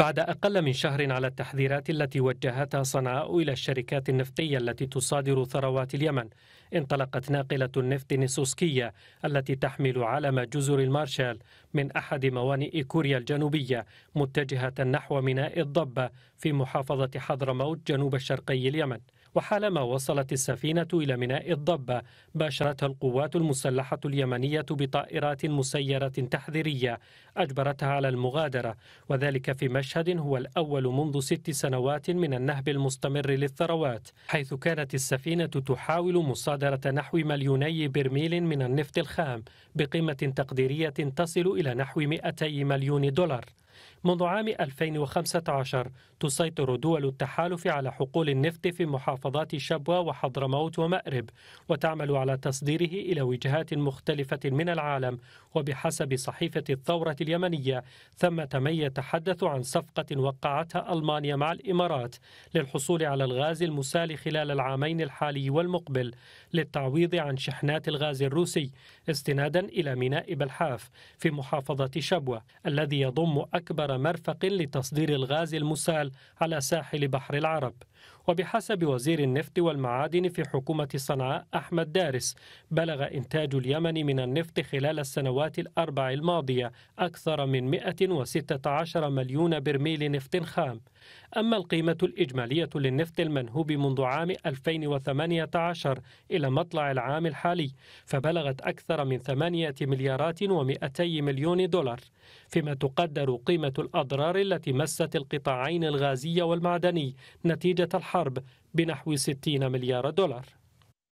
بعد أقل من شهر على التحذيرات التي وجهتها صنعاء إلى الشركات النفطية التي تصادر ثروات اليمن انطلقت ناقلة النفط النسوسكية التي تحمل علم جزر المارشال من أحد موانئ كوريا الجنوبية متجهة نحو ميناء الضبة في محافظة حضرموت جنوب الشرقي اليمن وحالما وصلت السفينة إلى ميناء الضبة باشرتها القوات المسلحة اليمنية بطائرات مسيرة تحذيرية أجبرتها على المغادرة وذلك في مشهد هو الأول منذ ست سنوات من النهب المستمر للثروات حيث كانت السفينة تحاول مصادرة نحو مليوني برميل من النفط الخام بقيمة تقديرية تصل إلى نحو 200 مليون دولار منذ عام 2015 تسيطر دول التحالف على حقول النفط في محافظات شبوة وحضرموت ومأرب وتعمل على تصديره إلى وجهات مختلفة من العالم وبحسب صحيفة الثورة اليمنية ثمة من يتحدث عن صفقة وقعتها ألمانيا مع الإمارات للحصول على الغاز المسال خلال العامين الحالي والمقبل للتعويض عن شحنات الغاز الروسي استنادا إلى ميناء بلحاف في محافظة شبوة الذي يضم أكبر مرفق لتصدير الغاز المسال على ساحل بحر العرب وبحسب وزير النفط والمعادن في حكومة صنعاء أحمد دارس بلغ إنتاج اليمن من النفط خلال السنوات الأربع الماضية أكثر من 116 مليون برميل نفط خام أما القيمة الإجمالية للنفط المنهوب منذ عام 2018 إلى مطلع العام الحالي فبلغت أكثر من 8 مليارات و200 مليون دولار فيما تقدر قيمة قيمة الأضرار التي مست القطاعين الغازي والمعدني نتيجة الحرب بنحو 60 مليار دولار